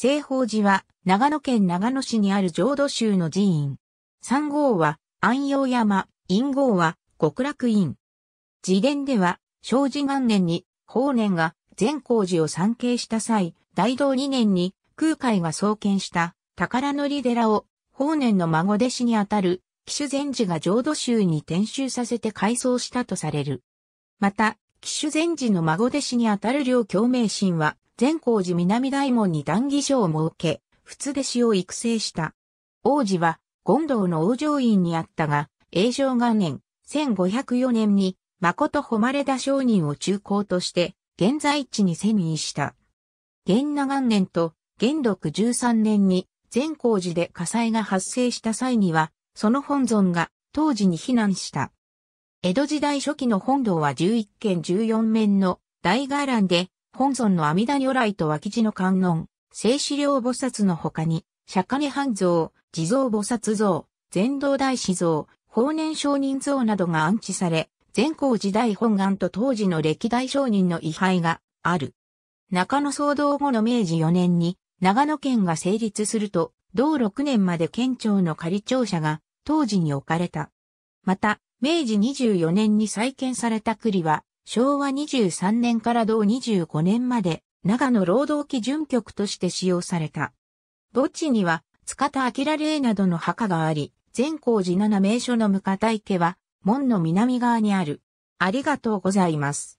西方寺は長野県長野市にある浄土宗の寺院。三号は安陽山、陰号は極楽院。次伝では、正治元年に、法然が善光寺を参詣した際、大道二年に空海が創建した宝の寺を法然の孫弟子にあたる紀州禅寺が浄土宗に転修させて改装したとされる。また、紀州禅寺の孫弟子にあたる両共鳴神は、善光寺南大門に談義所を設け、仏弟子を育成した。王子は、権道の王城院にあったが、永正元年、1504年に、誠誉田商人を中高として、現在地に遷移した。元那元年と、元禄13年に、善光寺で火災が発生した際には、その本尊が、当時に避難した。江戸時代初期の本堂は11軒14面の大伽藍で、本尊の阿弥陀如来と脇地の観音、聖子量菩薩の他に、釈迦涅槃像、地蔵菩薩像、全道大師像、法然上人像などが安置され、全光時代本願と当時の歴代上人の位牌がある。中野騒動後の明治4年に、長野県が成立すると、同6年まで県庁の仮庁舎が当時に置かれた。また、明治24年に再建された栗は、昭和23年から同25年まで長野労働基準局として使用された。墓地には塚田明霊などの墓があり、善光寺七名所の向かた池は門の南側にある。ありがとうございます。